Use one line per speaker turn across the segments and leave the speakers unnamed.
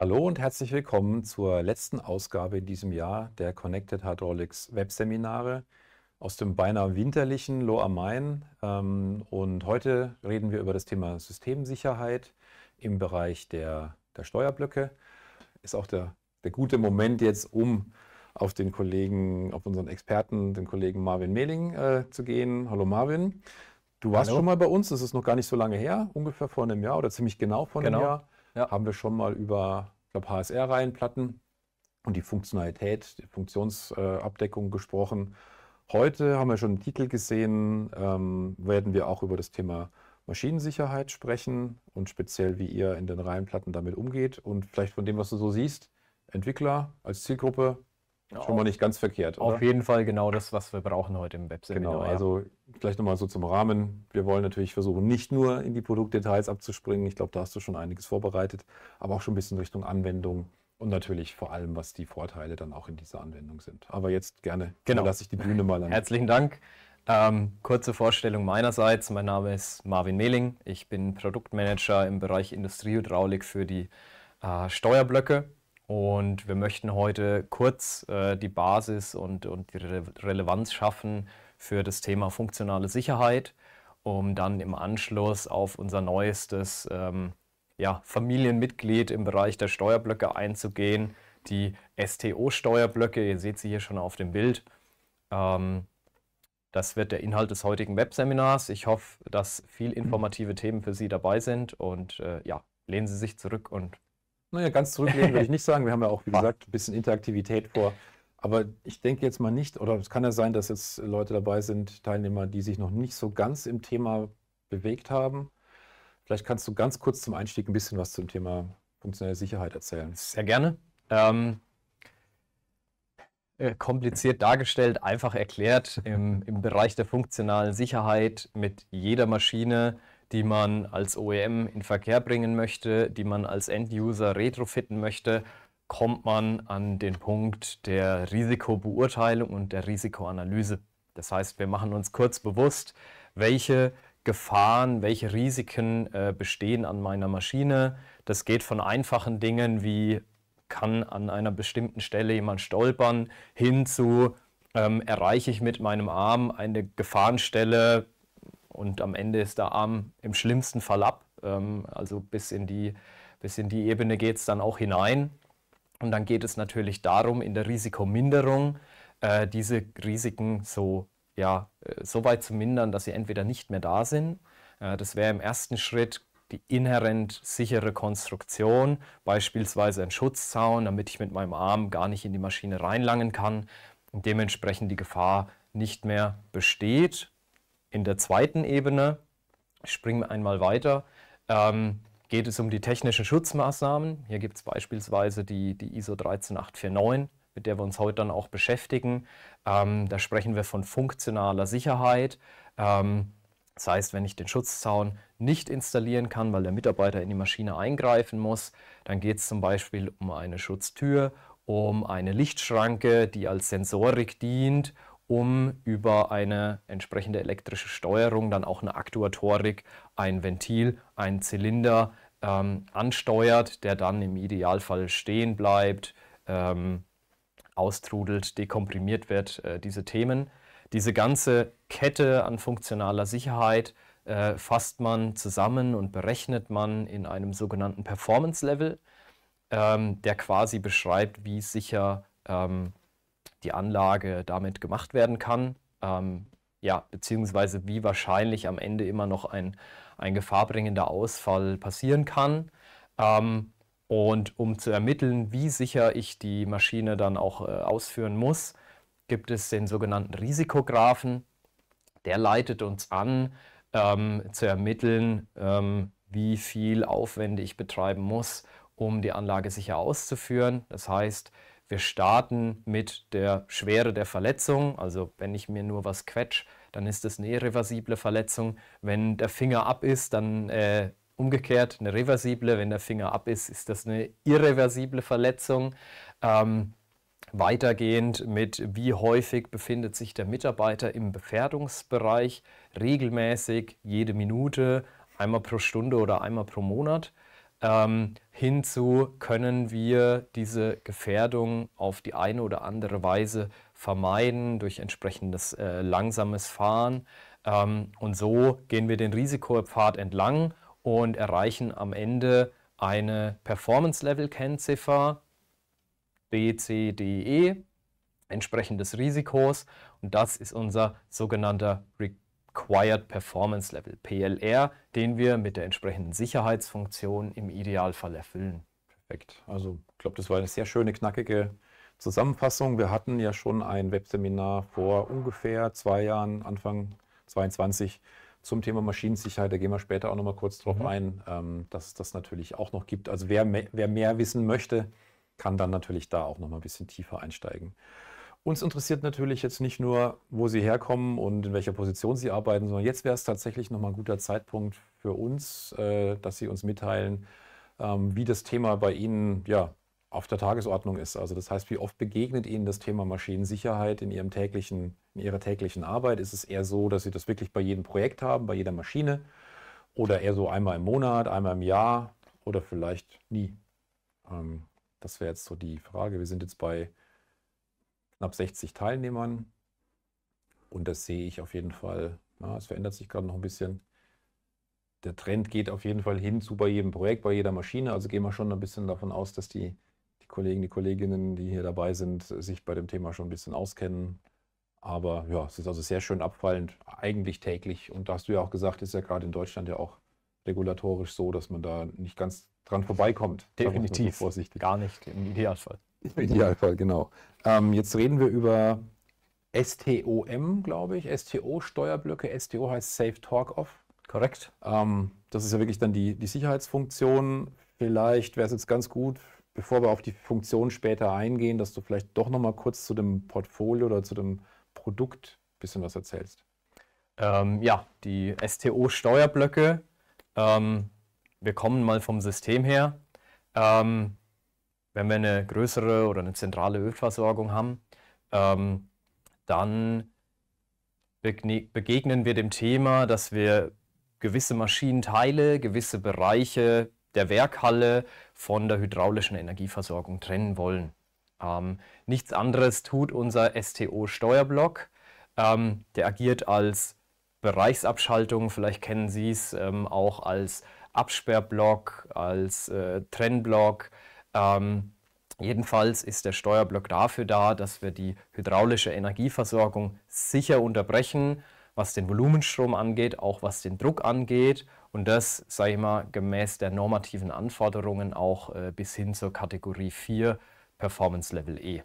Hallo und herzlich willkommen zur letzten Ausgabe in diesem Jahr der Connected Hydraulics Webseminare aus dem beinahe winterlichen Lohr am Main. Ähm, und heute reden wir über das Thema Systemsicherheit im Bereich der, der Steuerblöcke. Ist auch der, der gute Moment jetzt, um auf den Kollegen, auf unseren Experten, den Kollegen Marvin Mehling äh, zu gehen. Hallo Marvin. Du warst Hallo. schon mal bei uns, das ist noch gar nicht so lange her, ungefähr vor einem Jahr oder ziemlich genau vor einem genau. Jahr ja. haben wir schon mal über, HSR-Reihenplatten und die Funktionalität, die Funktionsabdeckung gesprochen. Heute haben wir schon einen Titel gesehen, ähm, werden wir auch über das Thema Maschinensicherheit sprechen und speziell, wie ihr in den Reihenplatten damit umgeht und vielleicht von dem, was du so siehst, Entwickler als Zielgruppe, Schon mal nicht ganz verkehrt. Oder? Auf jeden Fall genau das, was wir brauchen heute im Webseminar. Genau, also vielleicht nochmal so zum Rahmen. Wir wollen natürlich versuchen, nicht nur in die Produktdetails abzuspringen. Ich glaube, da hast du schon einiges vorbereitet, aber auch schon ein bisschen Richtung Anwendung und natürlich vor allem, was die Vorteile dann auch in dieser Anwendung sind. Aber jetzt
gerne genau. lasse ich die Bühne mal an. Herzlichen Dank. Ähm, kurze Vorstellung meinerseits. Mein Name ist Marvin Mehling. Ich bin Produktmanager im Bereich Industriehydraulik für die äh, Steuerblöcke und wir möchten heute kurz äh, die Basis und, und die Re Relevanz schaffen für das Thema funktionale Sicherheit, um dann im Anschluss auf unser neuestes ähm, ja, Familienmitglied im Bereich der Steuerblöcke einzugehen, die STO-Steuerblöcke. Ihr seht sie hier schon auf dem Bild. Ähm, das wird der Inhalt des heutigen Webseminars. Ich hoffe, dass viel informative Themen für Sie dabei sind und äh, ja, lehnen Sie sich zurück und naja, ganz zurücklehnen würde ich nicht sagen. Wir haben ja auch, wie ah. gesagt, ein bisschen Interaktivität vor. Aber ich denke jetzt
mal nicht, oder es kann ja sein, dass jetzt Leute dabei sind, Teilnehmer, die sich noch nicht so ganz im Thema bewegt haben. Vielleicht kannst du ganz kurz zum Einstieg ein bisschen was zum Thema funktionelle
Sicherheit erzählen. Sehr gerne. Ähm, äh, kompliziert dargestellt, einfach erklärt, im, im Bereich der funktionalen Sicherheit mit jeder Maschine die man als OEM in Verkehr bringen möchte, die man als End-User retrofitten möchte, kommt man an den Punkt der Risikobeurteilung und der Risikoanalyse. Das heißt, wir machen uns kurz bewusst, welche Gefahren, welche Risiken äh, bestehen an meiner Maschine. Das geht von einfachen Dingen wie kann an einer bestimmten Stelle jemand stolpern, hin zu ähm, erreiche ich mit meinem Arm eine Gefahrenstelle, und am Ende ist der Arm im schlimmsten Fall ab. Ähm, also bis in die, bis in die Ebene geht es dann auch hinein. Und dann geht es natürlich darum, in der Risikominderung äh, diese Risiken so, ja, äh, so weit zu mindern, dass sie entweder nicht mehr da sind. Äh, das wäre im ersten Schritt die inhärent sichere Konstruktion, beispielsweise ein Schutzzaun, damit ich mit meinem Arm gar nicht in die Maschine reinlangen kann und dementsprechend die Gefahr nicht mehr besteht. In der zweiten Ebene, ich springe einmal weiter, ähm, geht es um die technischen Schutzmaßnahmen. Hier gibt es beispielsweise die, die ISO 13849, mit der wir uns heute dann auch beschäftigen. Ähm, da sprechen wir von funktionaler Sicherheit. Ähm, das heißt, wenn ich den Schutzzaun nicht installieren kann, weil der Mitarbeiter in die Maschine eingreifen muss, dann geht es zum Beispiel um eine Schutztür, um eine Lichtschranke, die als Sensorik dient um über eine entsprechende elektrische Steuerung dann auch eine Aktuatorik, ein Ventil, einen Zylinder ähm, ansteuert, der dann im Idealfall stehen bleibt, ähm, austrudelt, dekomprimiert wird, äh, diese Themen. Diese ganze Kette an funktionaler Sicherheit äh, fasst man zusammen und berechnet man in einem sogenannten Performance Level, ähm, der quasi beschreibt, wie sicher ähm, die Anlage damit gemacht werden kann. Ähm, ja, beziehungsweise wie wahrscheinlich am Ende immer noch ein, ein gefahrbringender Ausfall passieren kann. Ähm, und um zu ermitteln, wie sicher ich die Maschine dann auch äh, ausführen muss, gibt es den sogenannten Risikografen. Der leitet uns an, ähm, zu ermitteln, ähm, wie viel Aufwände ich betreiben muss, um die Anlage sicher auszuführen. Das heißt, wir starten mit der Schwere der Verletzung, also wenn ich mir nur was quetsche, dann ist das eine irreversible Verletzung. Wenn der Finger ab ist, dann äh, umgekehrt eine reversible. Wenn der Finger ab ist, ist das eine irreversible Verletzung. Ähm, weitergehend mit, wie häufig befindet sich der Mitarbeiter im Befährdungsbereich regelmäßig, jede Minute, einmal pro Stunde oder einmal pro Monat ähm, hinzu können wir diese Gefährdung auf die eine oder andere Weise vermeiden durch entsprechendes äh, langsames Fahren. Ähm, und so gehen wir den Risikopfad entlang und erreichen am Ende eine Performance-Level-Kennziffer B, C, D, E, entsprechendes Risikos. Und das ist unser sogenannter Re Quiet Performance Level, PLR, den wir mit der entsprechenden Sicherheitsfunktion im Idealfall erfüllen. Perfekt.
Also ich glaube, das war eine sehr schöne, knackige Zusammenfassung. Wir hatten ja schon ein Webseminar vor ungefähr zwei Jahren, Anfang 2022, zum Thema Maschinensicherheit. Da gehen wir später auch nochmal kurz drauf mhm. ein, ähm, dass es das natürlich auch noch gibt. Also wer, mehr, wer mehr wissen möchte, kann dann natürlich da auch nochmal ein bisschen tiefer einsteigen. Uns interessiert natürlich jetzt nicht nur, wo Sie herkommen und in welcher Position Sie arbeiten, sondern jetzt wäre es tatsächlich nochmal ein guter Zeitpunkt für uns, äh, dass Sie uns mitteilen, ähm, wie das Thema bei Ihnen ja, auf der Tagesordnung ist. Also das heißt, wie oft begegnet Ihnen das Thema Maschinensicherheit in, Ihrem täglichen, in Ihrer täglichen Arbeit? Ist es eher so, dass Sie das wirklich bei jedem Projekt haben, bei jeder Maschine? Oder eher so einmal im Monat, einmal im Jahr oder vielleicht nie? Ähm, das wäre jetzt so die Frage. Wir sind jetzt bei knapp 60 Teilnehmern. Und das sehe ich auf jeden Fall. Ja, es verändert sich gerade noch ein bisschen. Der Trend geht auf jeden Fall hin zu bei jedem Projekt, bei jeder Maschine. Also gehen wir schon ein bisschen davon aus, dass die, die Kollegen, die Kolleginnen, die hier dabei sind, sich bei dem Thema schon ein bisschen auskennen. Aber ja, es ist also sehr schön abfallend, eigentlich täglich. Und da hast du ja auch gesagt, ist ja gerade in Deutschland ja auch regulatorisch so, dass man da nicht ganz dran vorbeikommt. Definitiv. Vorsichtig. Gar nicht, im Idealfall. Im Idealfall, genau. Ähm, jetzt reden wir über STOM, glaube ich. STO-Steuerblöcke. STO heißt Safe Talk Off. Korrekt. Ähm, das ist ja wirklich dann die, die Sicherheitsfunktion. Vielleicht wäre es jetzt ganz gut, bevor wir auf die Funktion später eingehen, dass du vielleicht doch nochmal kurz zu dem Portfolio oder zu
dem Produkt ein bisschen was erzählst. Ähm, ja, die STO-Steuerblöcke. Ähm, wir kommen mal vom System her. Ähm, wenn wir eine größere oder eine zentrale Ölversorgung haben, ähm, dann begegnen wir dem Thema, dass wir gewisse Maschinenteile, gewisse Bereiche der Werkhalle von der hydraulischen Energieversorgung trennen wollen. Ähm, nichts anderes tut unser STO-Steuerblock. Ähm, der agiert als Bereichsabschaltung, vielleicht kennen Sie es ähm, auch als Absperrblock, als äh, Trennblock. Ähm, jedenfalls ist der Steuerblock dafür da, dass wir die hydraulische Energieversorgung sicher unterbrechen, was den Volumenstrom angeht, auch was den Druck angeht. Und das, sage ich mal, gemäß der normativen Anforderungen auch äh, bis hin zur Kategorie 4 Performance Level E.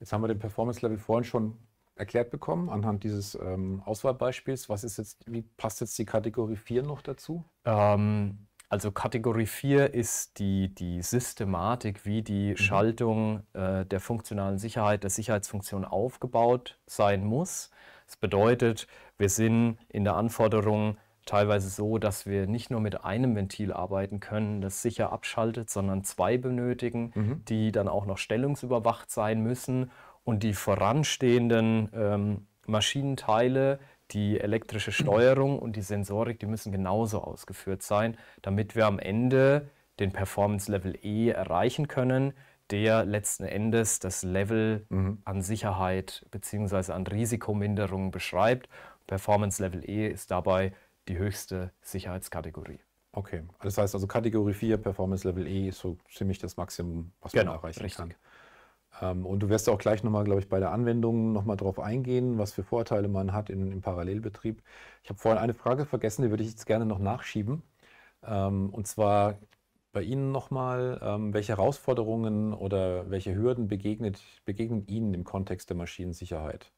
Jetzt haben wir den Performance Level vorhin schon
erklärt bekommen anhand dieses ähm, Auswahlbeispiels. Was ist jetzt, wie passt jetzt die Kategorie 4 noch dazu?
Ähm, also Kategorie 4 ist die, die Systematik, wie die mhm. Schaltung äh, der funktionalen Sicherheit, der Sicherheitsfunktion aufgebaut sein muss. Das bedeutet, wir sind in der Anforderung teilweise so, dass wir nicht nur mit einem Ventil arbeiten können, das sicher abschaltet, sondern zwei benötigen, mhm. die dann auch noch stellungsüberwacht sein müssen und die voranstehenden ähm, Maschinenteile, die elektrische Steuerung und die Sensorik, die müssen genauso ausgeführt sein, damit wir am Ende den Performance Level E erreichen können, der letzten Endes das Level mhm. an Sicherheit bzw. an Risikominderung beschreibt. Performance Level E ist dabei die höchste Sicherheitskategorie.
Okay, das heißt also Kategorie 4, Performance Level E ist so ziemlich das Maximum, was genau, man erreichen richtig. kann. Ähm, und du wirst auch gleich nochmal, glaube ich, bei der Anwendung nochmal drauf eingehen, was für Vorteile man hat in, im Parallelbetrieb. Ich habe vorhin eine Frage vergessen, die würde ich jetzt gerne noch nachschieben. Ähm, und zwar bei Ihnen nochmal, ähm, welche Herausforderungen oder welche Hürden begegnet, begegnen Ihnen im Kontext der Maschinensicherheit?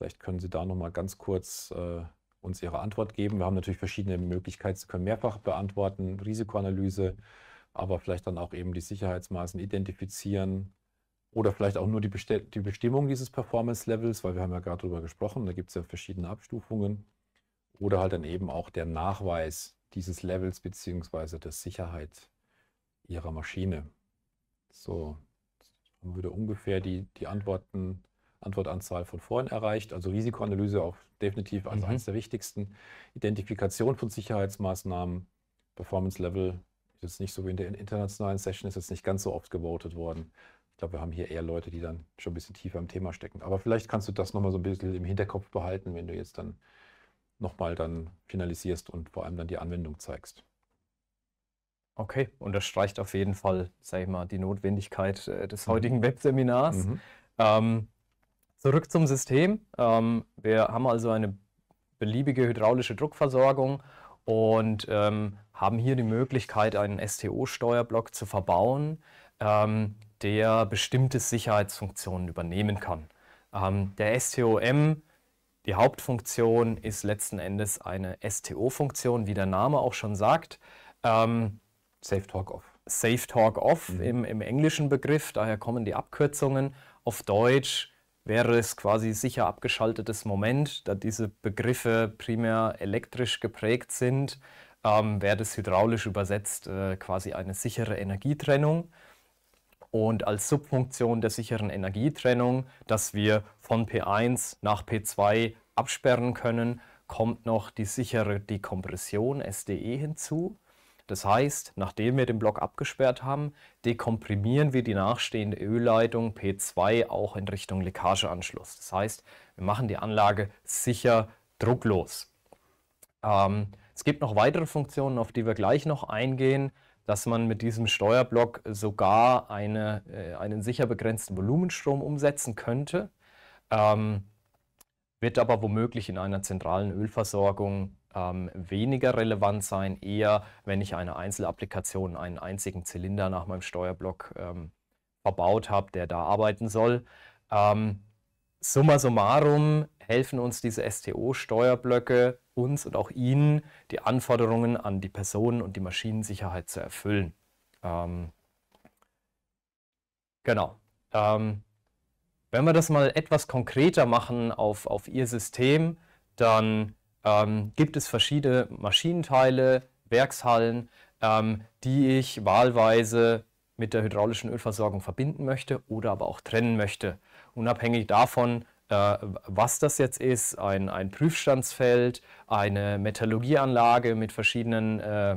Vielleicht können Sie da nochmal ganz kurz äh, uns Ihre Antwort geben. Wir haben natürlich verschiedene Möglichkeiten, Sie können mehrfach beantworten, Risikoanalyse, aber vielleicht dann auch eben die Sicherheitsmaßen identifizieren, oder vielleicht auch nur die, die Bestimmung dieses Performance-Levels, weil wir haben ja gerade darüber gesprochen, da gibt es ja verschiedene Abstufungen. Oder halt dann eben auch der Nachweis dieses Levels beziehungsweise der Sicherheit Ihrer Maschine. So, haben wir wieder ungefähr die, die Antworten, Antwortanzahl von vorhin erreicht. Also Risikoanalyse auch definitiv als mhm. eines der wichtigsten. Identifikation von Sicherheitsmaßnahmen, Performance Level ist jetzt nicht so wie in der internationalen Session, ist jetzt nicht ganz so oft gewotet worden. Ich glaube, wir haben hier eher Leute, die dann schon ein bisschen tiefer im Thema stecken. Aber vielleicht kannst du das nochmal so ein bisschen im Hinterkopf behalten, wenn du jetzt dann nochmal dann finalisierst
und vor allem dann die Anwendung zeigst. Okay, und das streicht auf jeden Fall, sage ich mal, die Notwendigkeit äh, des mhm. heutigen Webseminars. Mhm. Ähm, zurück zum System. Ähm, wir haben also eine beliebige hydraulische Druckversorgung und ähm, haben hier die Möglichkeit, einen STO-Steuerblock zu verbauen, ähm, der bestimmte Sicherheitsfunktionen übernehmen kann. Ähm, der STOM, die Hauptfunktion ist letzten Endes eine STO-Funktion, wie der Name auch schon sagt. Ähm, Safe Talk Off. Safe Talk Off mhm. im, im englischen Begriff, daher kommen die Abkürzungen. Auf Deutsch wäre es quasi sicher abgeschaltetes Moment, da diese Begriffe primär elektrisch geprägt sind, ähm, wäre das hydraulisch übersetzt äh, quasi eine sichere Energietrennung und als Subfunktion der sicheren Energietrennung, dass wir von P1 nach P2 absperren können, kommt noch die sichere Dekompression SDE hinzu. Das heißt, nachdem wir den Block abgesperrt haben, dekomprimieren wir die nachstehende Ölleitung P2 auch in Richtung Leckageanschluss. Das heißt, wir machen die Anlage sicher drucklos. Ähm, es gibt noch weitere Funktionen, auf die wir gleich noch eingehen dass man mit diesem Steuerblock sogar eine, äh, einen sicher begrenzten Volumenstrom umsetzen könnte, ähm, wird aber womöglich in einer zentralen Ölversorgung ähm, weniger relevant sein, eher wenn ich eine Einzelapplikation, einen einzigen Zylinder nach meinem Steuerblock ähm, verbaut habe, der da arbeiten soll. Ähm, summa summarum helfen uns diese STO-Steuerblöcke, uns und auch Ihnen, die Anforderungen an die Personen- und die Maschinensicherheit zu erfüllen. Ähm, genau. Ähm, wenn wir das mal etwas konkreter machen auf, auf Ihr System, dann ähm, gibt es verschiedene Maschinenteile, Werkshallen, ähm, die ich wahlweise mit der hydraulischen Ölversorgung verbinden möchte oder aber auch trennen möchte, unabhängig davon, äh, was das jetzt ist, ein, ein Prüfstandsfeld, eine Metallurgieanlage mit verschiedenen äh,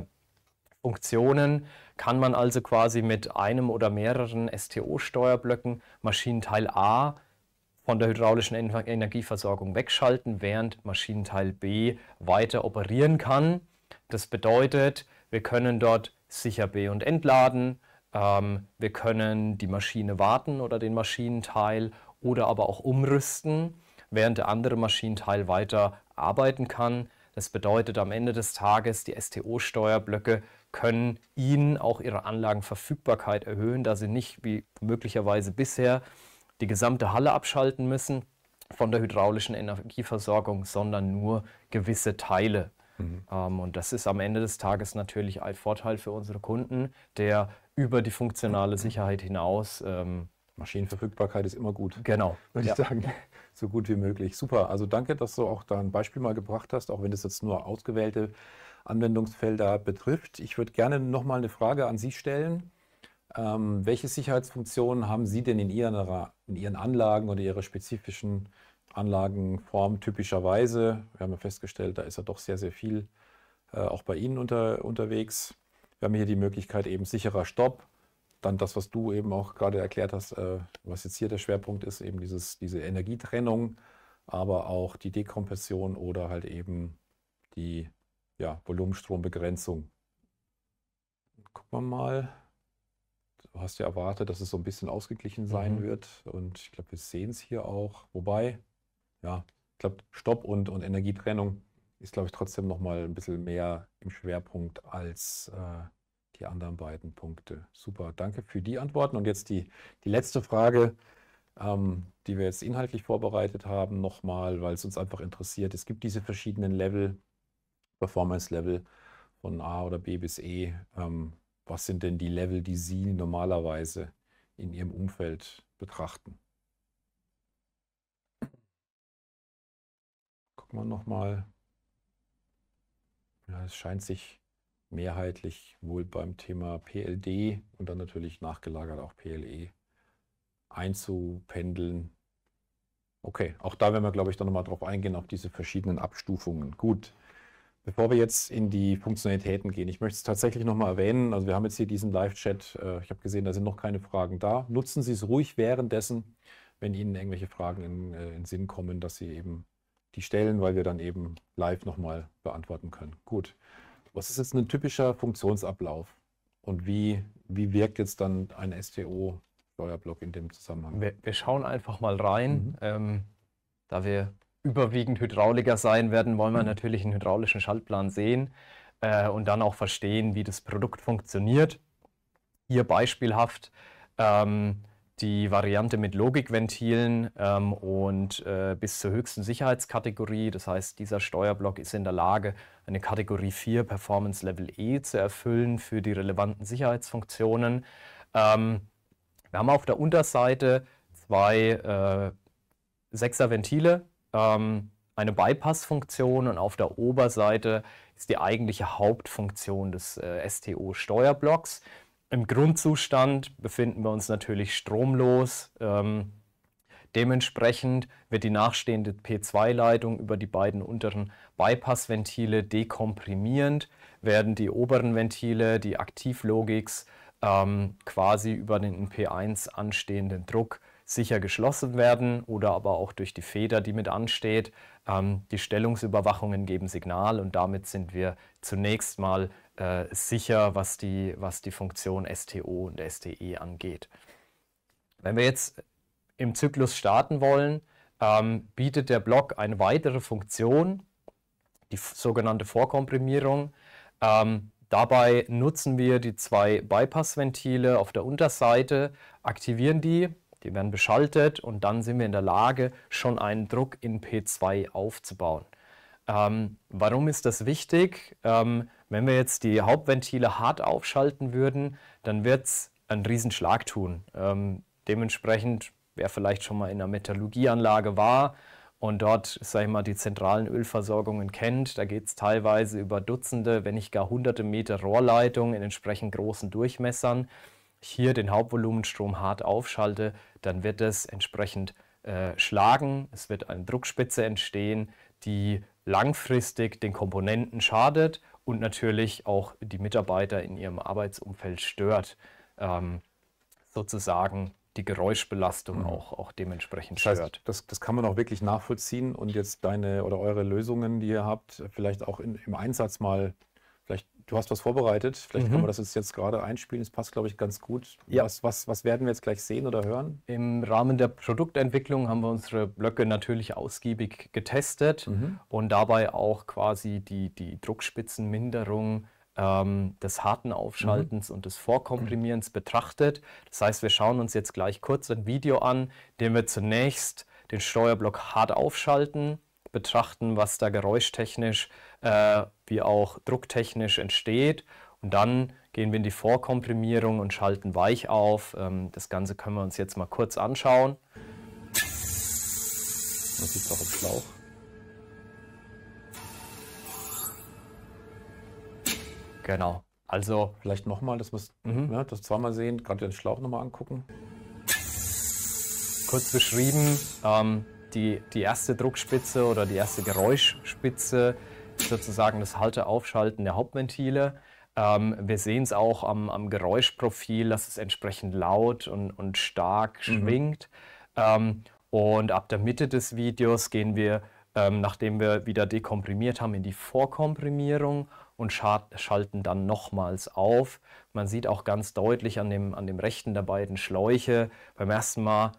Funktionen, kann man also quasi mit einem oder mehreren STO-Steuerblöcken Maschinenteil A von der hydraulischen Energieversorgung wegschalten, während Maschinenteil B weiter operieren kann. Das bedeutet, wir können dort sicher B und entladen, ähm, wir können die Maschine warten oder den Maschinenteil oder aber auch umrüsten, während der andere Maschinenteil weiter arbeiten kann. Das bedeutet am Ende des Tages, die STO-Steuerblöcke können Ihnen auch Ihre Anlagenverfügbarkeit erhöhen, da Sie nicht wie möglicherweise bisher die gesamte Halle abschalten müssen von der hydraulischen Energieversorgung, sondern nur gewisse Teile. Mhm. Ähm, und das ist am Ende des Tages natürlich ein Vorteil für unsere Kunden, der über die funktionale Sicherheit hinaus ähm, Maschinenverfügbarkeit ist immer gut. Genau. Würde ja. ich sagen,
so gut wie möglich. Super. Also danke, dass du auch da ein Beispiel mal gebracht hast, auch wenn das jetzt nur ausgewählte Anwendungsfelder betrifft. Ich würde gerne nochmal eine Frage an Sie stellen. Ähm, welche Sicherheitsfunktionen haben Sie denn in, ihrer, in Ihren Anlagen oder Ihrer spezifischen Anlagenform typischerweise? Wir haben ja festgestellt, da ist ja doch sehr, sehr viel äh, auch bei Ihnen unter, unterwegs. Wir haben hier die Möglichkeit eben sicherer Stopp, dann das, was du eben auch gerade erklärt hast, äh, was jetzt hier der Schwerpunkt ist, eben dieses, diese Energietrennung, aber auch die Dekompression oder halt eben die ja, Volumenstrombegrenzung. Gucken wir mal. Du hast ja erwartet, dass es so ein bisschen ausgeglichen sein mhm. wird. Und ich glaube, wir sehen es hier auch. Wobei, ja, ich glaube, Stopp und, und Energietrennung ist, glaube ich, trotzdem nochmal ein bisschen mehr im Schwerpunkt als äh, die anderen beiden Punkte. Super, danke für die Antworten. Und jetzt die, die letzte Frage, ähm, die wir jetzt inhaltlich vorbereitet haben, nochmal, weil es uns einfach interessiert. Es gibt diese verschiedenen Level, Performance-Level von A oder B bis E. Ähm, was sind denn die Level, die Sie normalerweise in Ihrem Umfeld betrachten? Gucken wir nochmal. Ja, es scheint sich mehrheitlich wohl beim Thema PLD und dann natürlich nachgelagert auch PLE einzupendeln. Okay, auch da werden wir, glaube ich, dann nochmal drauf eingehen, auf diese verschiedenen Abstufungen. Gut, bevor wir jetzt in die Funktionalitäten gehen, ich möchte es tatsächlich nochmal erwähnen. Also wir haben jetzt hier diesen Live-Chat. Äh, ich habe gesehen, da sind noch keine Fragen da. Nutzen Sie es ruhig währenddessen, wenn Ihnen irgendwelche Fragen in, äh, in Sinn kommen, dass Sie eben die stellen, weil wir dann eben live nochmal beantworten können. Gut was ist jetzt ein typischer Funktionsablauf und wie, wie wirkt jetzt dann
ein STO-Steuerblock in dem Zusammenhang? Wir, wir, schauen einfach mal rein. Mhm. Ähm, da wir überwiegend Hydrauliker sein werden, wollen wir mhm. natürlich einen hydraulischen Schaltplan sehen äh, und dann auch verstehen, wie das Produkt funktioniert. Hier beispielhaft ähm, die Variante mit Logikventilen ähm, und äh, bis zur höchsten Sicherheitskategorie. Das heißt, dieser Steuerblock ist in der Lage, eine Kategorie 4 Performance Level E zu erfüllen für die relevanten Sicherheitsfunktionen. Ähm, wir haben auf der Unterseite zwei äh, Sechserventile, ähm, eine Bypass-Funktion und auf der Oberseite ist die eigentliche Hauptfunktion des äh, STO-Steuerblocks. Im Grundzustand befinden wir uns natürlich stromlos. Ähm, dementsprechend wird die nachstehende P2-Leitung über die beiden unteren Bypassventile dekomprimierend, werden die oberen Ventile, die Aktivlogics, ähm, quasi über den in P1 anstehenden Druck sicher geschlossen werden oder aber auch durch die Feder, die mit ansteht. Ähm, die Stellungsüberwachungen geben Signal und damit sind wir zunächst mal äh, sicher, was die, was die Funktion STO und STE angeht. Wenn wir jetzt im Zyklus starten wollen, ähm, bietet der Block eine weitere Funktion, die sogenannte Vorkomprimierung. Ähm, dabei nutzen wir die zwei Bypassventile auf der Unterseite, aktivieren die die werden beschaltet und dann sind wir in der Lage, schon einen Druck in P2 aufzubauen. Ähm, warum ist das wichtig? Ähm, wenn wir jetzt die Hauptventile hart aufschalten würden, dann wird es einen Riesenschlag tun. Ähm, dementsprechend, wer vielleicht schon mal in einer Metallurgieanlage war und dort, sag ich mal, die zentralen Ölversorgungen kennt, da geht es teilweise über Dutzende, wenn nicht gar hunderte Meter Rohrleitungen in entsprechend großen Durchmessern hier den Hauptvolumenstrom hart aufschalte, dann wird es entsprechend äh, schlagen. Es wird eine Druckspitze entstehen, die langfristig den Komponenten schadet und natürlich auch die Mitarbeiter in ihrem Arbeitsumfeld stört. Ähm, sozusagen die Geräuschbelastung mhm. auch, auch dementsprechend das heißt, stört. Das, das kann man auch
wirklich nachvollziehen und jetzt deine oder eure Lösungen, die ihr habt, vielleicht auch in, im Einsatz mal Vielleicht, du hast was vorbereitet, vielleicht mhm. können wir mhm. das jetzt gerade einspielen. Das passt, glaube ich, ganz gut. Ja.
Was, was, was werden wir jetzt gleich sehen oder hören? Im Rahmen der Produktentwicklung haben wir unsere Blöcke natürlich ausgiebig getestet mhm. und dabei auch quasi die, die Druckspitzenminderung ähm, des harten Aufschaltens mhm. und des Vorkomprimierens betrachtet. Das heißt, wir schauen uns jetzt gleich kurz ein Video an, in dem wir zunächst den Steuerblock hart aufschalten betrachten, was da geräuschtechnisch äh, wie auch drucktechnisch entsteht. Und dann gehen wir in die Vorkomprimierung und schalten weich auf. Ähm, das Ganze können wir uns jetzt mal kurz anschauen. Man sieht es auch im Schlauch.
Genau. Also vielleicht nochmal, dass wir mhm. ja, das zweimal sehen, gerade den Schlauch nochmal angucken.
Kurz beschrieben, ähm, die, die erste Druckspitze oder die erste Geräuschspitze, sozusagen das Halteaufschalten der Hauptventile. Ähm, wir sehen es auch am, am, Geräuschprofil, dass es entsprechend laut und, und stark mhm. schwingt. Ähm, und ab der Mitte des Videos gehen wir, ähm, nachdem wir wieder dekomprimiert haben, in die Vorkomprimierung und schalten dann nochmals auf. Man sieht auch ganz deutlich an dem, an dem rechten der beiden Schläuche, beim ersten Mal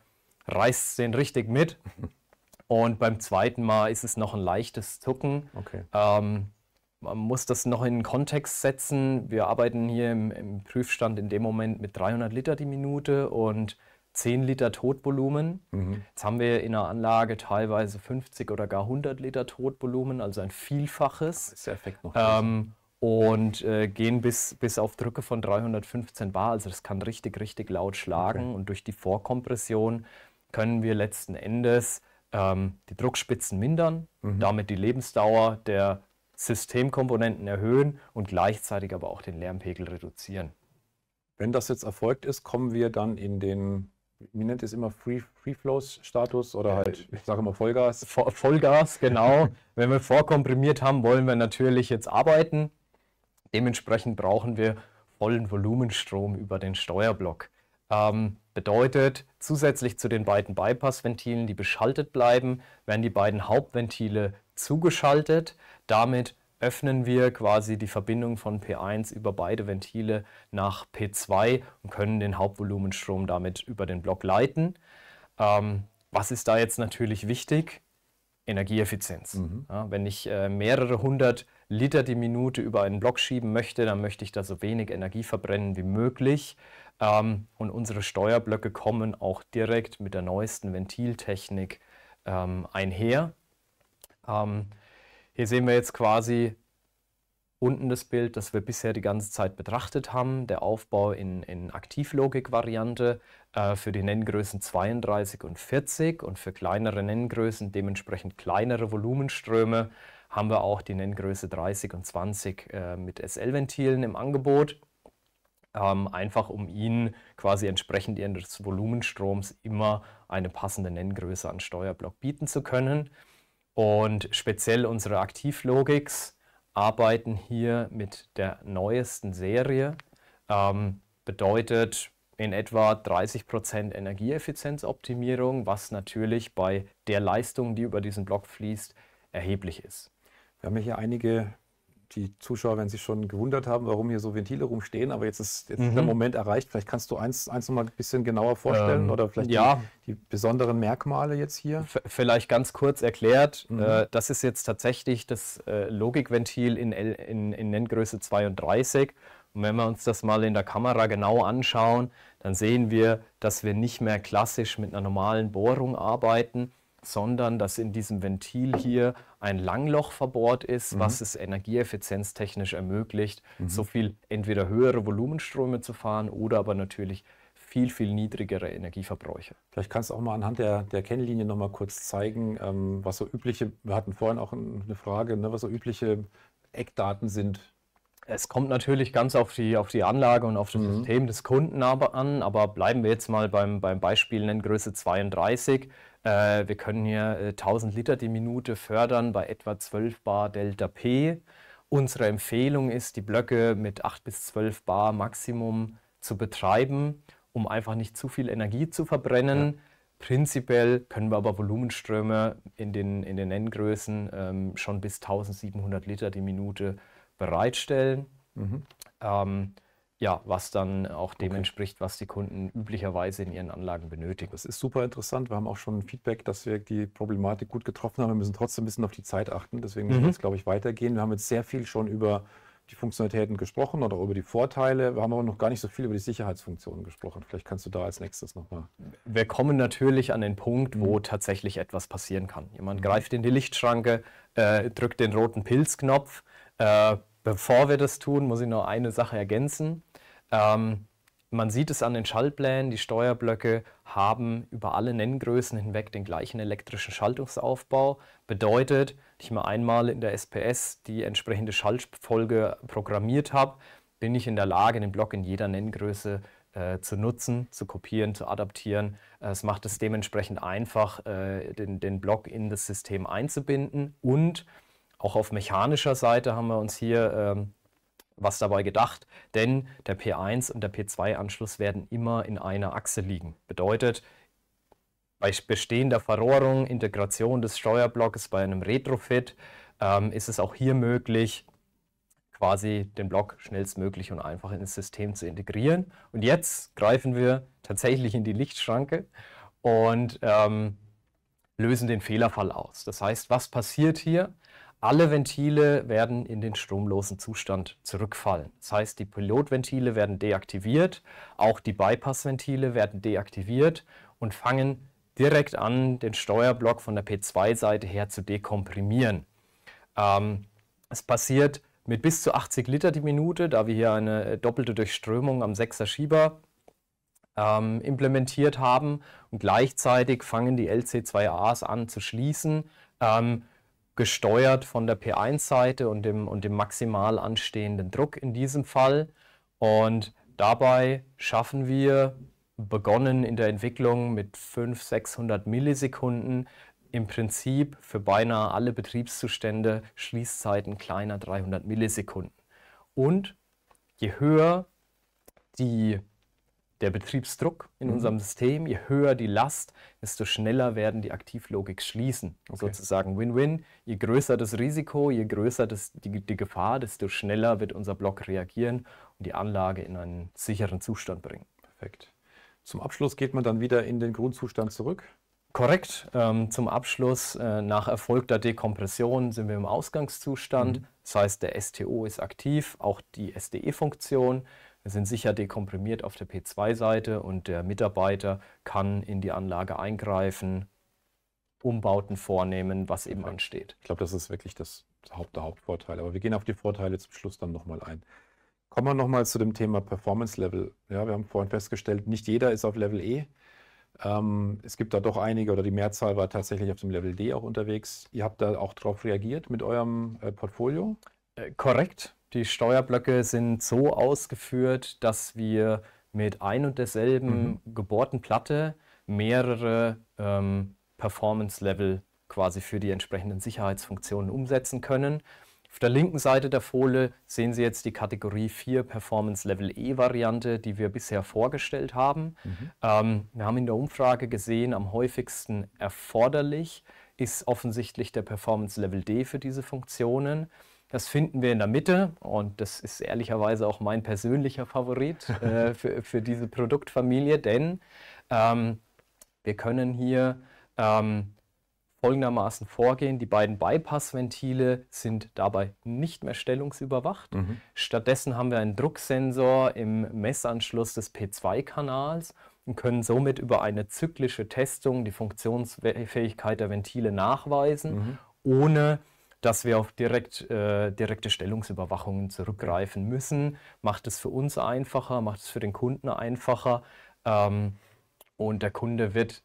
reißt es den richtig mit. Und beim zweiten Mal ist es noch ein leichtes Zucken. Okay. Ähm, man muss das noch in den Kontext setzen. Wir arbeiten hier im, im, Prüfstand in dem Moment mit 300 Liter die Minute und 10 Liter Totvolumen. Mhm. Jetzt haben wir in der Anlage teilweise 50 oder gar 100 Liter Totvolumen, also ein Vielfaches. ist der Effekt noch ähm, und äh, gehen bis, bis auf Drücke von 315 Bar. Also das kann richtig, richtig laut schlagen. Okay. Und durch die Vorkompression können wir letzten Endes ähm, die Druckspitzen mindern, mhm. damit die Lebensdauer der Systemkomponenten erhöhen und gleichzeitig aber auch den Lärmpegel reduzieren. Wenn das jetzt erfolgt ist, kommen
wir dann in den, wie nennt es immer, Free, Free Flows Status oder halt, ich sage immer
Vollgas. Vollgas, genau. Wenn wir vorkomprimiert haben, wollen wir natürlich jetzt arbeiten. Dementsprechend brauchen wir vollen Volumenstrom über den Steuerblock. Ähm, Bedeutet, zusätzlich zu den beiden Bypassventilen, die beschaltet bleiben, werden die beiden Hauptventile zugeschaltet. Damit öffnen wir quasi die Verbindung von P1 über beide Ventile nach P2 und können den Hauptvolumenstrom damit über den Block leiten. Ähm, was ist da jetzt natürlich wichtig? Energieeffizienz. Mhm. Ja, wenn ich äh, mehrere hundert Liter die Minute über einen Block schieben möchte, dann möchte ich da so wenig Energie verbrennen wie möglich. Ähm, und unsere Steuerblöcke kommen auch direkt mit der neuesten Ventiltechnik ähm, einher. Ähm, hier sehen wir jetzt quasi unten das Bild, das wir bisher die ganze Zeit betrachtet haben. Der Aufbau in, in Aktivlogik-Variante äh, für die Nenngrößen 32 und 40 und für kleinere Nenngrößen dementsprechend kleinere Volumenströme haben wir auch die Nenngröße 30 und 20 äh, mit SL-Ventilen im Angebot ähm, einfach um ihnen quasi entsprechend ihres Volumenstroms immer eine passende Nenngröße an Steuerblock bieten zu können. Und speziell unsere Aktivlogics arbeiten hier mit der neuesten Serie. Ähm, bedeutet in etwa 30% Energieeffizienzoptimierung, was natürlich bei der Leistung, die über diesen Block fließt, erheblich ist. Wir haben hier einige die Zuschauer
werden sich schon gewundert haben, warum hier so Ventile rumstehen, aber jetzt ist, jetzt mhm. der Moment erreicht. Vielleicht kannst du eins, eins
noch mal ein bisschen genauer vorstellen ähm, oder vielleicht ja. die, die, besonderen Merkmale jetzt hier. V vielleicht ganz kurz erklärt, mhm. äh, das ist jetzt tatsächlich das äh, Logikventil in, L in, in Nenngröße 32. Und wenn wir uns das mal in der Kamera genau anschauen, dann sehen wir, dass wir nicht mehr klassisch mit einer normalen Bohrung arbeiten, sondern dass in diesem Ventil hier ein Langloch verbohrt ist, mhm. was es energieeffizienztechnisch ermöglicht, mhm. so viel entweder höhere Volumenströme zu fahren oder aber natürlich viel, viel niedrigere Energieverbräuche. Vielleicht kannst du auch mal anhand der, der Kennlinie noch mal kurz zeigen, ähm, was so übliche, wir hatten vorhin auch eine Frage, ne, was so übliche Eckdaten sind. Es kommt natürlich ganz auf die, auf die Anlage und auf das mhm. System des Kunden aber an, aber bleiben wir jetzt mal beim, beim Beispiel Nenngröße 32. Äh, wir können hier äh, 1000 Liter die Minute fördern bei etwa 12 Bar Delta P. Unsere Empfehlung ist, die Blöcke mit 8 bis 12 Bar Maximum zu betreiben, um einfach nicht zu viel Energie zu verbrennen. Ja. Prinzipiell können wir aber Volumenströme in den, in den Nenngrößen ähm, schon bis 1700 Liter die Minute bereitstellen. Mhm. Ähm, ja, was dann auch dem okay. entspricht, was die Kunden üblicherweise in ihren Anlagen benötigen. Das ist super interessant. Wir haben auch schon Feedback, dass wir die Problematik
gut getroffen haben. Wir müssen trotzdem ein bisschen auf die Zeit achten. Deswegen müssen mhm. wir jetzt, glaube ich, weitergehen. Wir haben jetzt sehr viel schon über die Funktionalitäten gesprochen oder über die Vorteile. Wir haben aber noch gar nicht so viel über die Sicherheitsfunktionen gesprochen. Vielleicht
kannst du da als nächstes nochmal. Wir kommen natürlich an den Punkt, wo mhm. tatsächlich etwas passieren kann. Jemand mhm. greift in die Lichtschranke, äh, drückt den roten Pilzknopf. Äh, Bevor wir das tun, muss ich noch eine Sache ergänzen. Ähm, man sieht es an den Schaltplänen, die Steuerblöcke haben über alle Nenngrößen hinweg den gleichen elektrischen Schaltungsaufbau. Bedeutet, wenn ich mal einmal in der SPS die entsprechende Schaltfolge programmiert habe, bin ich in der Lage, den Block in jeder Nenngröße äh, zu nutzen, zu kopieren, zu adaptieren. Äh, es macht es dementsprechend einfach, äh, den, den Block in das System einzubinden und auch auf mechanischer Seite haben wir uns hier ähm, was dabei gedacht, denn der P1 und der P2-Anschluss werden immer in einer Achse liegen. Bedeutet, bei bestehender Verrohrung, Integration des Steuerblocks bei einem Retrofit ähm, ist es auch hier möglich, quasi den Block schnellstmöglich und einfach ins System zu integrieren. Und jetzt greifen wir tatsächlich in die Lichtschranke und ähm, lösen den Fehlerfall aus. Das heißt, was passiert hier? Alle Ventile werden in den stromlosen Zustand zurückfallen. Das heißt, die Pilotventile werden deaktiviert, auch die Bypassventile werden deaktiviert und fangen direkt an, den Steuerblock von der P2-Seite her zu dekomprimieren. Ähm, es passiert mit bis zu 80 Liter die Minute, da wir hier eine äh, doppelte Durchströmung am 6er Schieber ähm, implementiert haben. Und gleichzeitig fangen die LC2As an zu schließen. Ähm, gesteuert von der P1-Seite und dem, und dem maximal anstehenden Druck in diesem Fall. Und dabei schaffen wir, begonnen in der Entwicklung mit 500, 600 Millisekunden, im Prinzip für beinahe alle Betriebszustände Schließzeiten kleiner 300 Millisekunden. Und je höher die der Betriebsdruck in mhm. unserem System. Je höher die Last, desto schneller werden die Aktivlogik schließen. Okay. Sozusagen Win-Win. Je größer das Risiko, je größer das, die, die Gefahr, desto schneller wird unser Block reagieren und die Anlage in einen sicheren Zustand bringen. Perfekt. Zum Abschluss geht man dann wieder in den Grundzustand zurück. Korrekt. Ähm, zum Abschluss, äh, nach erfolgter Dekompression sind wir im Ausgangszustand. Mhm. Das heißt, der STO ist aktiv, auch die SDE-Funktion. Wir sind sicher dekomprimiert auf der P2-Seite und der Mitarbeiter kann in die Anlage eingreifen, Umbauten vornehmen, was eben ansteht. Ich glaube, das ist wirklich das Haupt der Hauptvorteil. Aber wir gehen auf die Vorteile zum Schluss
dann nochmal ein. Kommen wir nochmal zu dem Thema Performance Level. Ja, wir haben vorhin festgestellt, nicht jeder ist auf Level E. Ähm, es gibt da doch einige oder die Mehrzahl war tatsächlich auf dem Level D auch
unterwegs. Ihr habt da auch drauf reagiert mit eurem äh, Portfolio? Äh, korrekt. Die Steuerblöcke sind so ausgeführt, dass wir mit ein und derselben mhm. gebohrten Platte mehrere ähm, Performance-Level quasi für die entsprechenden Sicherheitsfunktionen umsetzen können. Auf der linken Seite der Folie sehen Sie jetzt die Kategorie 4 Performance Level E-Variante, die wir bisher vorgestellt haben. Mhm. Ähm, wir haben in der Umfrage gesehen, am häufigsten erforderlich ist offensichtlich der Performance Level D für diese Funktionen. Das finden wir in der Mitte und das ist ehrlicherweise auch mein persönlicher Favorit äh, für, für, diese Produktfamilie, denn ähm, wir können hier ähm, folgendermaßen vorgehen. Die beiden Bypassventile sind dabei nicht mehr stellungsüberwacht. Mhm. Stattdessen haben wir einen Drucksensor im Messanschluss des P2-Kanals und können somit über eine zyklische Testung die Funktionsfähigkeit der Ventile nachweisen, mhm. ohne dass wir auf direkt, äh, direkte Stellungsüberwachungen zurückgreifen müssen. Macht es für uns einfacher, macht es für den Kunden einfacher. Ähm, und der Kunde wird,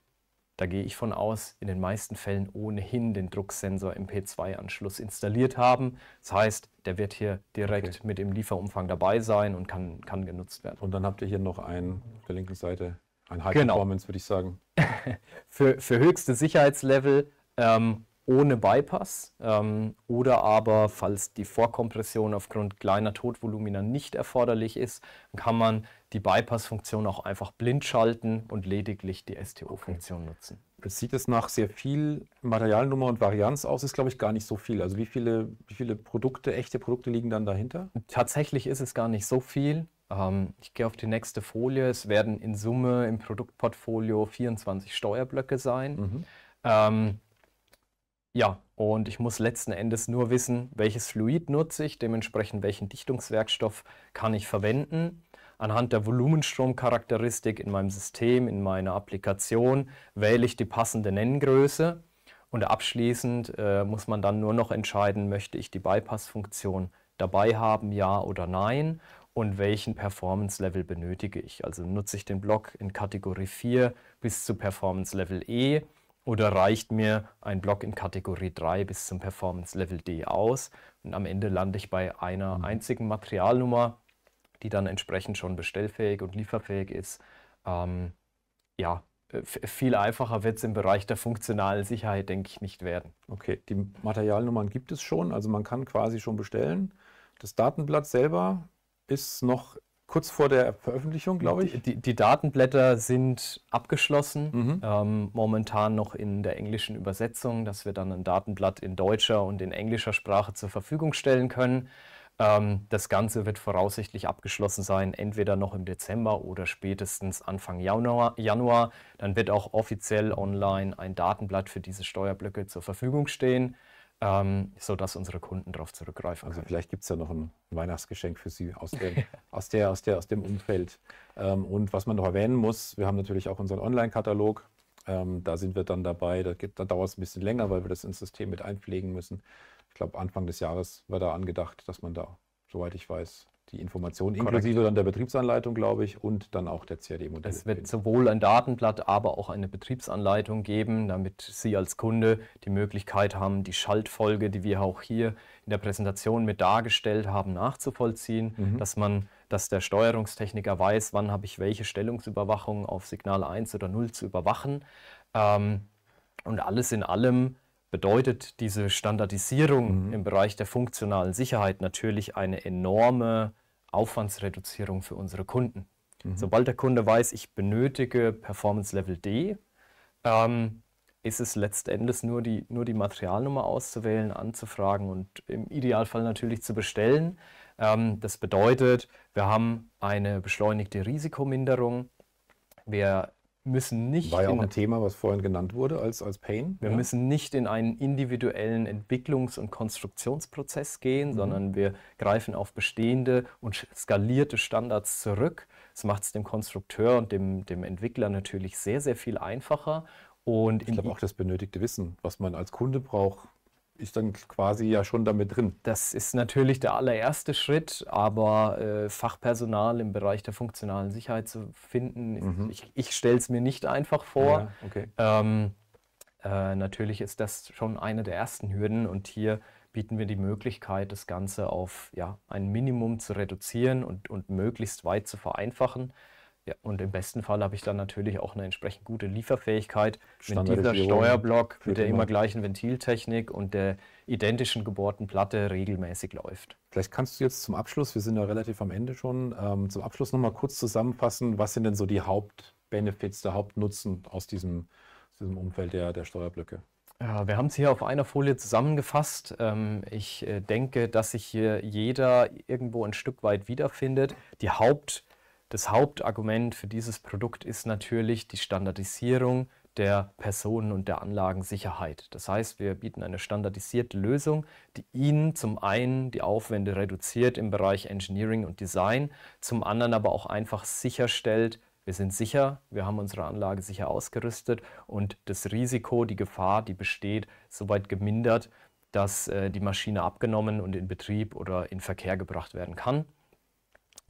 da gehe ich von aus, in den meisten Fällen ohnehin den Drucksensor im P2-Anschluss installiert haben. Das heißt, der wird hier direkt okay. mit dem Lieferumfang dabei sein und kann, kann genutzt werden. Und dann habt ihr hier noch einen auf der linken Seite, ein High genau. Performance, würde ich sagen. für, für höchste Sicherheitslevel ähm, ohne Bypass ähm, oder aber, falls die Vorkompression aufgrund kleiner Totvolumina nicht erforderlich ist, kann man die Bypass-Funktion auch einfach blind schalten und lediglich die STO-Funktion okay. nutzen.
Es sieht es nach sehr viel Materialnummer
und Varianz aus, ist glaube ich gar nicht so viel. Also wie viele, wie viele Produkte, echte Produkte liegen dann dahinter? Tatsächlich ist es gar nicht so viel. Ähm, ich gehe auf die nächste Folie. Es werden in Summe im Produktportfolio 24 Steuerblöcke sein. Mhm. Ähm, ja, und ich muss letzten Endes nur wissen, welches Fluid nutze ich, dementsprechend welchen Dichtungswerkstoff kann ich verwenden. Anhand der Volumenstromcharakteristik in meinem System, in meiner Applikation wähle ich die passende Nenngröße und abschließend äh, muss man dann nur noch entscheiden, möchte ich die Bypass-Funktion dabei haben, ja oder nein und welchen Performance-Level benötige ich. Also nutze ich den Block in Kategorie 4 bis zu Performance-Level E oder reicht mir ein Block in Kategorie 3 bis zum Performance Level D aus? Und am Ende lande ich bei einer mhm. einzigen Materialnummer, die dann entsprechend schon bestellfähig und lieferfähig ist. Ähm, ja, äh, viel einfacher wird es im Bereich der funktionalen Sicherheit, denke ich, nicht werden. Okay, die Materialnummern gibt es schon, also man kann quasi schon bestellen. Das Datenblatt selber ist noch kurz vor der Veröffentlichung, glaube ich. Die, die, Datenblätter sind abgeschlossen, mhm. ähm, momentan noch in der englischen Übersetzung, dass wir dann ein Datenblatt in deutscher und in englischer Sprache zur Verfügung stellen können. Ähm, das Ganze wird voraussichtlich abgeschlossen sein, entweder noch im Dezember oder spätestens Anfang Januar. Januar. Dann wird auch offiziell online ein Datenblatt für diese Steuerblöcke zur Verfügung stehen ähm, sodass unsere Kunden darauf zurückgreifen. Also können. vielleicht gibt es ja noch ein
Weihnachtsgeschenk für Sie aus dem, aus der, aus der, aus dem Umfeld. Ähm, und was man noch erwähnen muss, wir haben natürlich auch unseren Online-Katalog. Ähm, da sind wir dann dabei, da, da dauert es ein bisschen länger, weil wir das ins System mit einpflegen müssen. Ich glaube, Anfang des Jahres war da angedacht, dass man da, soweit ich weiß,
die Informationen inklusive Correct. dann der Betriebsanleitung, glaube ich, und dann auch der CAD-Modell. Es wird sowohl ein Datenblatt, aber auch eine Betriebsanleitung geben, damit Sie als Kunde die Möglichkeit haben, die Schaltfolge, die wir auch hier in der Präsentation mit dargestellt haben, nachzuvollziehen, mhm. dass man, dass der Steuerungstechniker weiß, wann habe ich welche Stellungsüberwachung auf Signal 1 oder 0 zu überwachen. Ähm, und alles in allem bedeutet diese Standardisierung mhm. im Bereich der funktionalen Sicherheit natürlich eine enorme Aufwandsreduzierung für unsere Kunden. Mhm. Sobald der Kunde weiß, ich benötige Performance Level D, ähm, ist es letztendlich nur die, nur die Materialnummer auszuwählen, anzufragen und im Idealfall natürlich zu bestellen. Ähm, das bedeutet, wir haben eine beschleunigte Risikominderung. Wir müssen nicht. War ja auch ein Thema, was vorhin genannt wurde als, als Pain. Wir ja. müssen nicht in einen individuellen Entwicklungs- und Konstruktionsprozess gehen, mhm. sondern wir greifen auf bestehende und skalierte Standards zurück. Das macht es dem Konstrukteur und dem, dem Entwickler natürlich sehr, sehr viel einfacher. Und ich glaube auch das benötigte Wissen, was man als Kunde braucht, ist dann quasi ja schon damit drin. Das ist natürlich der allererste Schritt, aber äh, Fachpersonal im Bereich der funktionalen Sicherheit zu finden, mhm. ich, ich stelle es mir nicht einfach vor. Ja, okay. ähm, äh, natürlich ist das schon eine der ersten Hürden und hier bieten wir die Möglichkeit, das Ganze auf ja, ein Minimum zu reduzieren und, und möglichst weit zu vereinfachen. Ja, und im besten Fall habe ich dann natürlich auch eine entsprechend gute Lieferfähigkeit, wenn dieser Steuerblock mit der immer gleichen Ventiltechnik und der identischen gebohrten Platte regelmäßig läuft. Vielleicht kannst du jetzt zum Abschluss,
wir sind ja relativ am Ende schon, ähm, zum Abschluss nochmal kurz zusammenfassen, was sind denn so die Hauptbenefits, der Hauptnutzen aus diesem, aus diesem Umfeld der, der Steuerblöcke?
Ja, wir haben es hier auf einer Folie zusammengefasst. Ähm, ich äh, denke, dass sich hier jeder irgendwo ein Stück weit wiederfindet. Die Hauptbenefits, das Hauptargument für dieses Produkt ist natürlich die Standardisierung der Personen- und der Anlagensicherheit. Das heißt, wir bieten eine standardisierte Lösung, die Ihnen zum einen die Aufwände reduziert im Bereich Engineering und Design, zum anderen aber auch einfach sicherstellt, wir sind sicher, wir haben unsere Anlage sicher ausgerüstet und das Risiko, die Gefahr, die besteht, soweit gemindert, dass äh, die Maschine abgenommen und in Betrieb oder in Verkehr gebracht werden kann.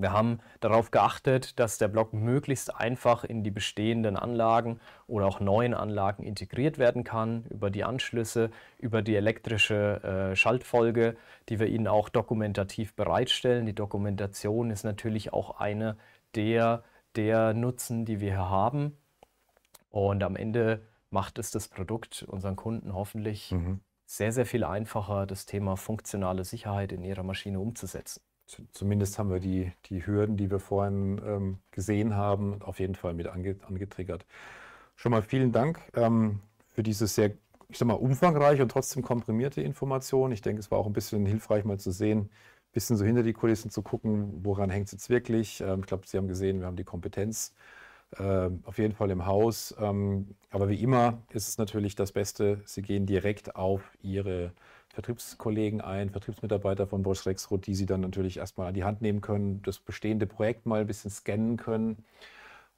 Wir haben darauf geachtet, dass der Block möglichst einfach in die bestehenden Anlagen oder auch neuen Anlagen integriert werden kann, über die Anschlüsse, über die elektrische äh, Schaltfolge, die wir Ihnen auch dokumentativ bereitstellen. Die Dokumentation ist natürlich auch eine der, der Nutzen, die wir hier haben. Und am Ende macht es das Produkt unseren Kunden hoffentlich mhm. sehr, sehr viel einfacher, das Thema funktionale Sicherheit in ihrer Maschine umzusetzen zumindest haben wir die, die Hürden, die wir vorhin ähm, gesehen haben, auf jeden Fall mit ange,
angetriggert. Schon mal vielen Dank ähm, für diese sehr, ich sag mal, umfangreiche und trotzdem komprimierte Information. Ich denke, es war auch ein bisschen hilfreich, mal zu sehen, ein bisschen so hinter die Kulissen zu gucken, woran hängt es jetzt wirklich. Ähm, ich glaube, Sie haben gesehen, wir haben die Kompetenz ähm, auf jeden Fall im Haus. Ähm, aber wie immer ist es natürlich das Beste, Sie gehen direkt auf Ihre Vertriebskollegen ein, Vertriebsmitarbeiter von Bosch Rexroth, die Sie dann natürlich erstmal an die Hand nehmen können, das bestehende Projekt mal ein bisschen scannen können.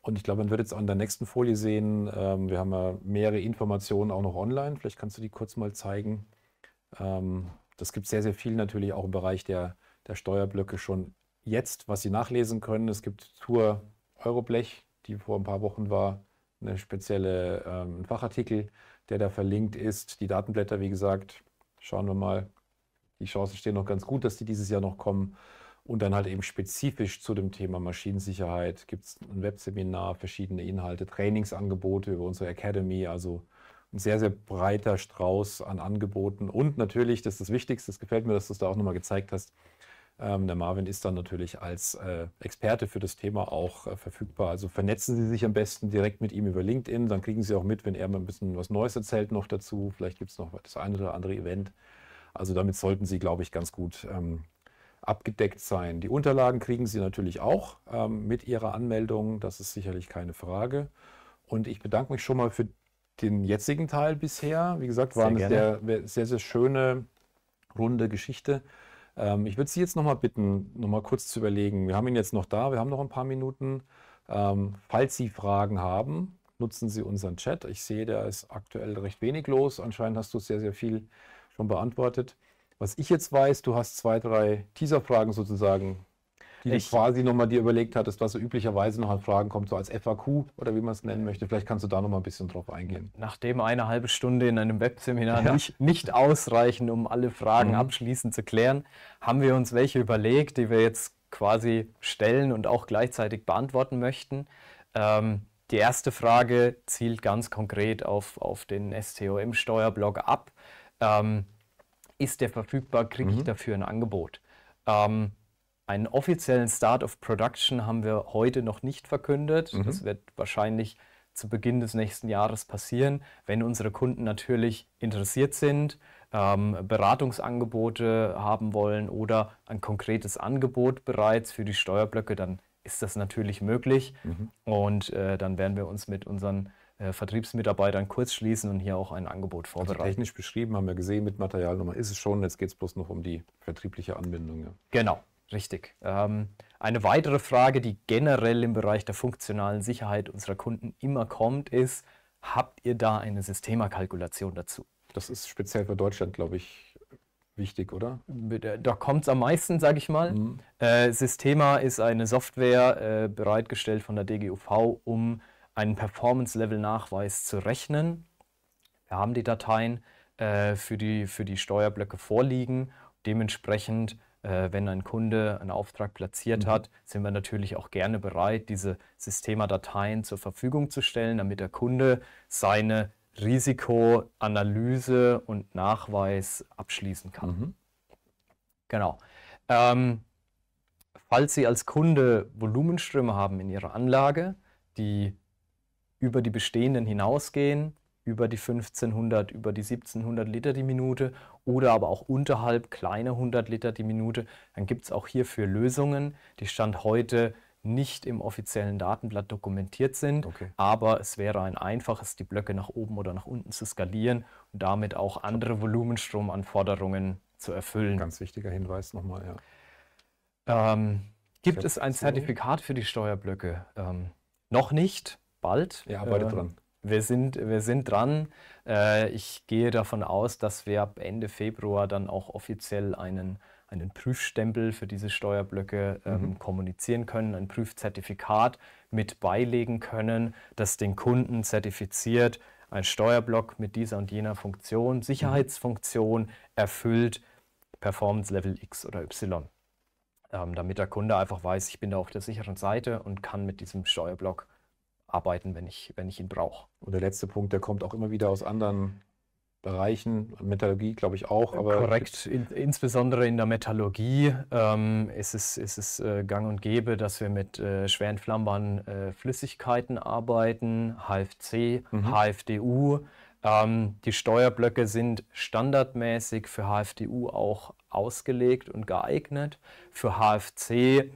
Und ich glaube, man wird jetzt an der nächsten Folie sehen, ähm, wir haben ja mehrere Informationen auch noch online. Vielleicht kannst du die kurz mal zeigen. Ähm, das gibt sehr, sehr viel natürlich auch im Bereich der, der Steuerblöcke schon jetzt, was Sie nachlesen können. Es gibt Tour Euroblech die vor ein paar Wochen war, eine spezielle ähm, Fachartikel, der da verlinkt ist. Die Datenblätter, wie gesagt, schauen wir mal. Die Chancen stehen noch ganz gut, dass die dieses Jahr noch kommen. Und dann halt eben spezifisch zu dem Thema Maschinensicherheit gibt es ein Webseminar, verschiedene Inhalte, Trainingsangebote über unsere Academy. Also ein sehr, sehr breiter Strauß an Angeboten. Und natürlich, das ist das Wichtigste, das gefällt mir, dass du es da auch nochmal gezeigt hast, ähm, der Marvin ist dann natürlich als äh, Experte für das Thema auch äh, verfügbar. Also vernetzen Sie sich am besten direkt mit ihm über LinkedIn, dann kriegen Sie auch mit, wenn er mal ein bisschen was Neues erzählt noch dazu. Vielleicht gibt es noch das eine oder andere Event. Also damit sollten Sie, glaube ich, ganz gut ähm, abgedeckt sein. Die Unterlagen kriegen Sie natürlich auch ähm, mit Ihrer Anmeldung, das ist sicherlich keine Frage. Und ich bedanke mich schon mal für den jetzigen Teil bisher. Wie gesagt, war eine sehr, sehr, sehr schöne runde Geschichte. Ähm, ich würde Sie jetzt nochmal bitten, nochmal kurz zu überlegen. Wir haben ihn jetzt noch da, wir haben noch ein paar Minuten. Ähm, falls Sie Fragen haben, nutzen Sie unseren Chat. Ich sehe, da ist aktuell recht wenig los. Anscheinend hast du sehr, sehr viel schon beantwortet. Was ich jetzt weiß, du hast zwei, drei Teaser-Fragen sozusagen die ich, du quasi nochmal dir überlegt hattest, was so üblicherweise noch an Fragen kommt, so als FAQ oder wie man es nennen möchte. Vielleicht kannst du da nochmal ein bisschen drauf eingehen.
Nachdem eine halbe Stunde in einem Webseminar ja. nicht, nicht ausreichen, um alle Fragen mhm. abschließend zu klären, haben wir uns welche überlegt, die wir jetzt quasi stellen und auch gleichzeitig beantworten möchten. Ähm, die erste Frage zielt ganz konkret auf, auf den STOM-Steuerblock ab. Ähm, ist der verfügbar? Kriege ich mhm. dafür ein Angebot? Ähm, einen offiziellen Start of Production haben wir heute noch nicht verkündet. Mhm. Das wird wahrscheinlich zu Beginn des nächsten Jahres passieren, wenn unsere Kunden natürlich interessiert sind, ähm, Beratungsangebote haben wollen oder ein konkretes Angebot bereits für die Steuerblöcke, dann ist das natürlich möglich. Mhm. Und äh, dann werden wir uns mit unseren äh, Vertriebsmitarbeitern kurz schließen und hier auch ein Angebot also vorbereiten. Also technisch beschrieben haben wir gesehen, mit Materialnummer ist es schon. Jetzt geht es bloß noch um die vertriebliche Anbindung. Ja. Genau. Richtig. Ähm, eine weitere Frage, die generell im Bereich der funktionalen Sicherheit unserer Kunden immer kommt, ist, habt ihr da eine Systemakalkulation dazu? Das ist speziell für Deutschland, glaube ich, wichtig, oder? Äh, da kommt es am meisten, sage ich mal. Mhm. Äh, Systema ist eine Software äh, bereitgestellt von der DGUV, um einen Performance-Level-Nachweis zu rechnen. Wir haben die Dateien für, die, für die Steuerblöcke vorliegen. Dementsprechend äh, wenn ein Kunde einen Auftrag platziert mhm. hat, sind wir natürlich auch gerne bereit, diese Systema-Dateien zur Verfügung zu stellen, damit der Kunde seine Risikoanalyse und Nachweis abschließen kann. Mhm. Genau. Ähm, falls Sie als Kunde Volumenströme haben in Ihrer Anlage, die über die bestehenden hinausgehen, über die 1500, über die 1700 Liter die Minute oder aber auch unterhalb kleine 100 Liter die Minute, dann gibt es auch hierfür Lösungen, die Stand heute nicht im offiziellen Datenblatt dokumentiert sind, okay. aber es wäre ein einfaches, die Blöcke nach oben oder nach unten zu skalieren und damit auch andere Volumenstromanforderungen zu erfüllen. Ganz wichtiger Hinweis nochmal, ja. Ähm, gibt es ein Zertifikat für die Steuerblöcke? Ähm, noch nicht, bald. Ja, arbeitet äh, dran wir sind, wir sind dran. Äh, ich gehe davon aus, dass wir ab Ende Februar dann auch offiziell einen, einen Prüfstempel für diese Steuerblöcke ähm, mhm. kommunizieren können, ein Prüfzertifikat mit beilegen können, das den Kunden zertifiziert, ein Steuerblock mit dieser und jener Funktion, mhm. Sicherheitsfunktion erfüllt, Performance Level X oder Y. Ähm, damit der Kunde einfach weiß, ich bin da auf der sicheren Seite und kann mit diesem Steuerblock arbeiten, wenn ich, wenn ich ihn brauche.
Und der letzte Punkt, der kommt auch immer wieder aus anderen Bereichen, Metallurgie glaube ich auch. Korrekt,
in, insbesondere in der Metallurgie ähm, ist es, ist es äh, gang und gäbe, dass wir mit äh, schweren flammbaren äh, Flüssigkeiten arbeiten, HFC, mhm. HFDU. Ähm, die Steuerblöcke sind standardmäßig für HFDU auch ausgelegt und geeignet. Für HFC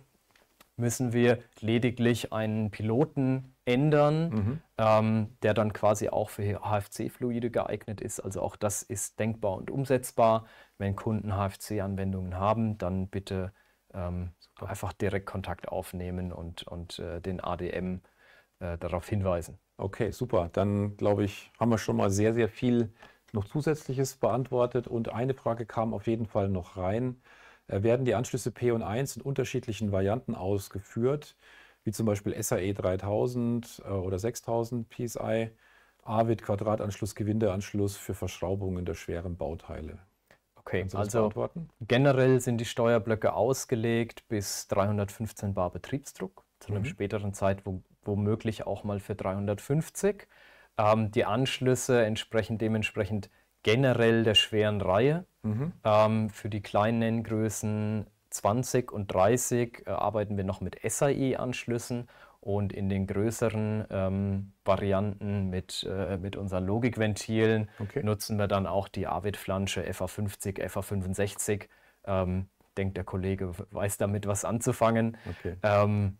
müssen wir lediglich einen Piloten ändern, mhm. ähm, der dann quasi auch für HFC-Fluide geeignet ist. Also auch das ist denkbar und umsetzbar. Wenn Kunden HFC-Anwendungen haben, dann bitte ähm, einfach direkt Kontakt aufnehmen und, und äh, den ADM äh, darauf hinweisen. Okay, super. Dann glaube ich, haben wir schon mal sehr, sehr viel noch Zusätzliches
beantwortet und eine Frage kam auf jeden Fall noch rein. Äh, werden die Anschlüsse P und 1 in unterschiedlichen Varianten ausgeführt? wie zum Beispiel SAE 3000 äh, oder 6000 PSI, AVID Quadratanschluss, Gewindeanschluss für Verschraubungen der schweren
Bauteile. Okay, also generell sind die Steuerblöcke ausgelegt bis 315 Bar Betriebsdruck, zu mhm. späteren Zeit wo, womöglich auch mal für 350. Ähm, die Anschlüsse entsprechen dementsprechend generell der schweren Reihe. Mhm. Ähm, für die kleinen Nenngrößen 20 und 30 äh, arbeiten wir noch mit SAE-Anschlüssen und in den größeren ähm, Varianten mit, äh, mit unseren Logikventilen okay. nutzen wir dann auch die Avid-Flansche FA50, FA65. Ähm, denkt der Kollege, weiß damit was anzufangen. Okay. Ähm,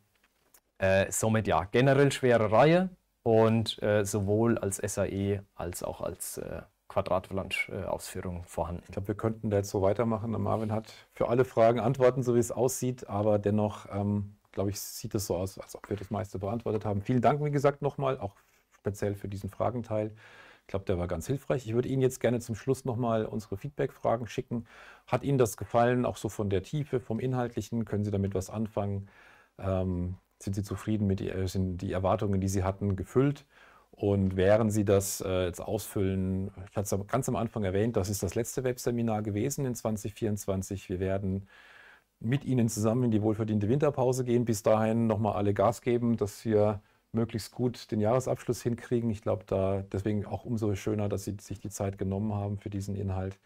äh, somit ja, generell schwere Reihe und äh, sowohl als SAE als auch als äh, Quadratavalanche-Ausführung äh, vorhanden. Ich glaube, wir könnten da jetzt so weitermachen. Marvin hat für alle Fragen Antworten, so wie es aussieht, aber
dennoch, ähm, glaube ich, sieht es so aus, als ob wir das meiste beantwortet haben. Vielen Dank, wie gesagt, nochmal, auch speziell für diesen Fragenteil. Ich glaube, der war ganz hilfreich. Ich würde Ihnen jetzt gerne zum Schluss nochmal unsere Feedback-Fragen schicken. Hat Ihnen das gefallen, auch so von der Tiefe, vom Inhaltlichen? Können Sie damit was anfangen? Ähm, sind Sie zufrieden mit, äh, sind die Erwartungen, die Sie hatten, gefüllt? Und während Sie das äh, jetzt ausfüllen, ich hatte es ganz am Anfang erwähnt, das ist das letzte Webseminar gewesen in 2024. Wir werden mit Ihnen zusammen in die wohlverdiente Winterpause gehen. Bis dahin nochmal alle Gas geben, dass wir möglichst gut den Jahresabschluss hinkriegen. Ich glaube, da deswegen auch umso schöner, dass Sie sich die Zeit genommen haben für diesen Inhalt.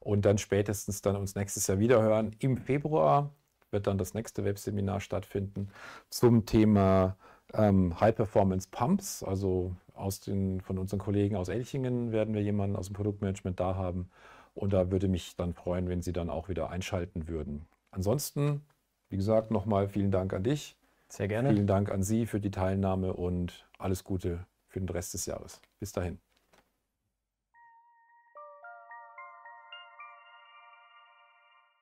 Und dann spätestens dann uns nächstes Jahr wieder hören. Im Februar wird dann das nächste Webseminar stattfinden zum Thema ähm, High Performance Pumps, also aus den, von unseren Kollegen aus Elchingen werden wir jemanden aus dem Produktmanagement da haben. Und da würde mich dann freuen, wenn Sie dann auch wieder einschalten würden. Ansonsten, wie gesagt, nochmal vielen Dank an dich. Sehr gerne. Vielen Dank an Sie für die Teilnahme und alles Gute
für den Rest des Jahres. Bis dahin.